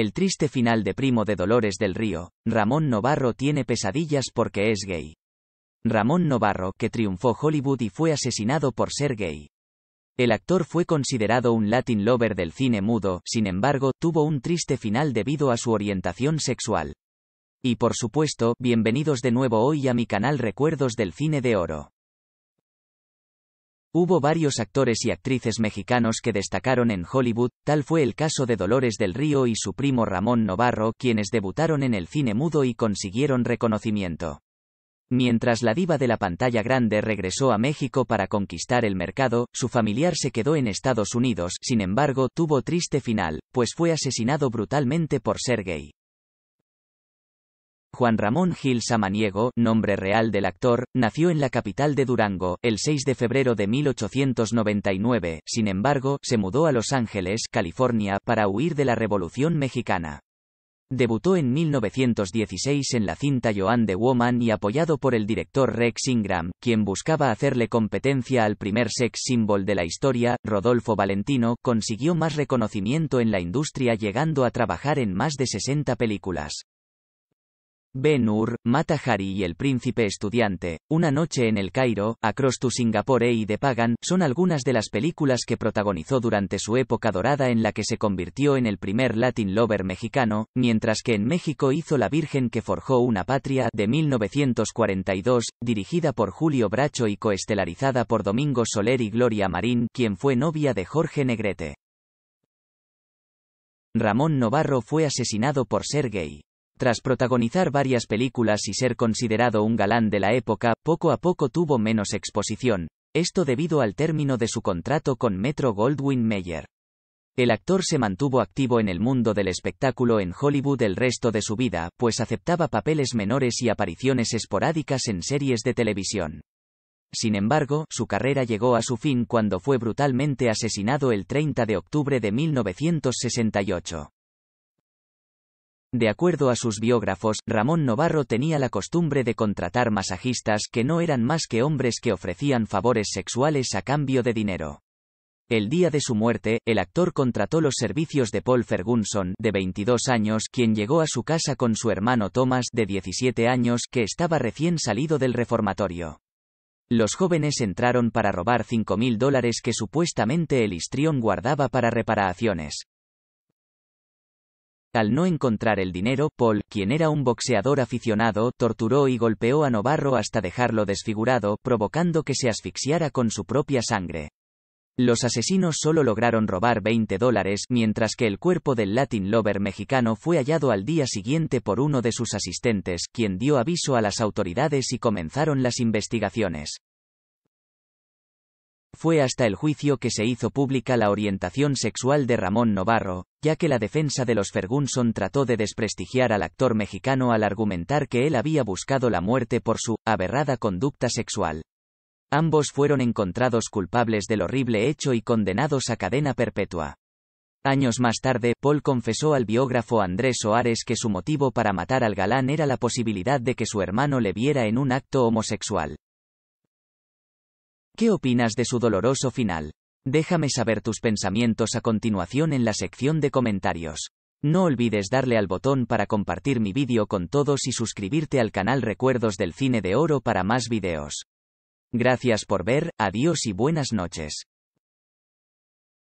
El triste final de Primo de Dolores del Río, Ramón Novarro tiene pesadillas porque es gay. Ramón Novarro, que triunfó Hollywood y fue asesinado por ser gay. El actor fue considerado un Latin lover del cine mudo, sin embargo, tuvo un triste final debido a su orientación sexual. Y por supuesto, bienvenidos de nuevo hoy a mi canal Recuerdos del Cine de Oro. Hubo varios actores y actrices mexicanos que destacaron en Hollywood, tal fue el caso de Dolores del Río y su primo Ramón Novarro, quienes debutaron en el cine mudo y consiguieron reconocimiento. Mientras la diva de la pantalla grande regresó a México para conquistar el mercado, su familiar se quedó en Estados Unidos, sin embargo, tuvo triste final, pues fue asesinado brutalmente por Sergei. Juan Ramón Gil Samaniego, nombre real del actor, nació en la capital de Durango, el 6 de febrero de 1899, sin embargo, se mudó a Los Ángeles, California, para huir de la Revolución Mexicana. Debutó en 1916 en la cinta Joan de Woman y apoyado por el director Rex Ingram, quien buscaba hacerle competencia al primer sex symbol de la historia, Rodolfo Valentino, consiguió más reconocimiento en la industria llegando a trabajar en más de 60 películas. Ben Ur, Mata Hari y El Príncipe Estudiante, Una Noche en el Cairo, Across to Singapore y e The Pagan, son algunas de las películas que protagonizó durante su época dorada en la que se convirtió en el primer Latin Lover mexicano, mientras que en México hizo La Virgen que forjó una patria de 1942, dirigida por Julio Bracho y coestelarizada por Domingo Soler y Gloria Marín, quien fue novia de Jorge Negrete. Ramón Novarro fue asesinado por ser tras protagonizar varias películas y ser considerado un galán de la época, poco a poco tuvo menos exposición, esto debido al término de su contrato con Metro Goldwyn Mayer. El actor se mantuvo activo en el mundo del espectáculo en Hollywood el resto de su vida, pues aceptaba papeles menores y apariciones esporádicas en series de televisión. Sin embargo, su carrera llegó a su fin cuando fue brutalmente asesinado el 30 de octubre de 1968. De acuerdo a sus biógrafos, Ramón Novarro tenía la costumbre de contratar masajistas que no eran más que hombres que ofrecían favores sexuales a cambio de dinero. El día de su muerte, el actor contrató los servicios de Paul Ferguson, de 22 años, quien llegó a su casa con su hermano Thomas, de 17 años, que estaba recién salido del reformatorio. Los jóvenes entraron para robar 5.000 dólares que supuestamente el histrión guardaba para reparaciones. Al no encontrar el dinero, Paul, quien era un boxeador aficionado, torturó y golpeó a Novarro hasta dejarlo desfigurado, provocando que se asfixiara con su propia sangre. Los asesinos solo lograron robar 20 dólares, mientras que el cuerpo del Latin Lover mexicano fue hallado al día siguiente por uno de sus asistentes, quien dio aviso a las autoridades y comenzaron las investigaciones. Fue hasta el juicio que se hizo pública la orientación sexual de Ramón Novarro, ya que la defensa de los Ferguson trató de desprestigiar al actor mexicano al argumentar que él había buscado la muerte por su aberrada conducta sexual. Ambos fueron encontrados culpables del horrible hecho y condenados a cadena perpetua. Años más tarde, Paul confesó al biógrafo Andrés Soares que su motivo para matar al galán era la posibilidad de que su hermano le viera en un acto homosexual. ¿Qué opinas de su doloroso final? Déjame saber tus pensamientos a continuación en la sección de comentarios. No olvides darle al botón para compartir mi vídeo con todos y suscribirte al canal Recuerdos del Cine de Oro para más videos. Gracias por ver, adiós y buenas noches.